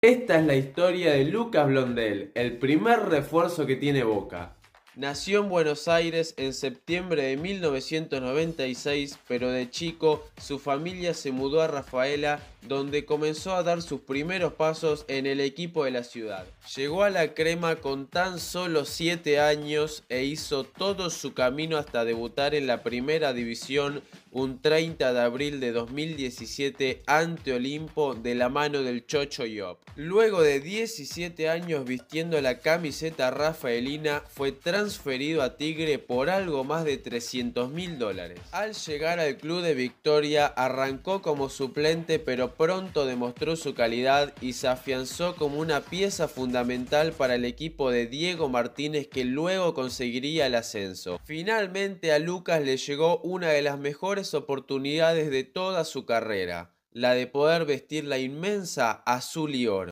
Esta es la historia de Lucas Blondel, el primer refuerzo que tiene Boca. Nació en Buenos Aires en septiembre de 1996, pero de chico su familia se mudó a Rafaela, donde comenzó a dar sus primeros pasos en el equipo de la ciudad. Llegó a la crema con tan solo 7 años e hizo todo su camino hasta debutar en la primera división un 30 de abril de 2017 ante Olimpo de la mano del Chocho Yop. Luego de 17 años vistiendo la camiseta rafaelina, fue transferido a Tigre por algo más de 300 mil dólares. Al llegar al club de Victoria, arrancó como suplente, pero pronto demostró su calidad y se afianzó como una pieza fundamental para el equipo de Diego Martínez, que luego conseguiría el ascenso. Finalmente, a Lucas le llegó una de las mejores oportunidades de toda su carrera, la de poder vestir la inmensa azul y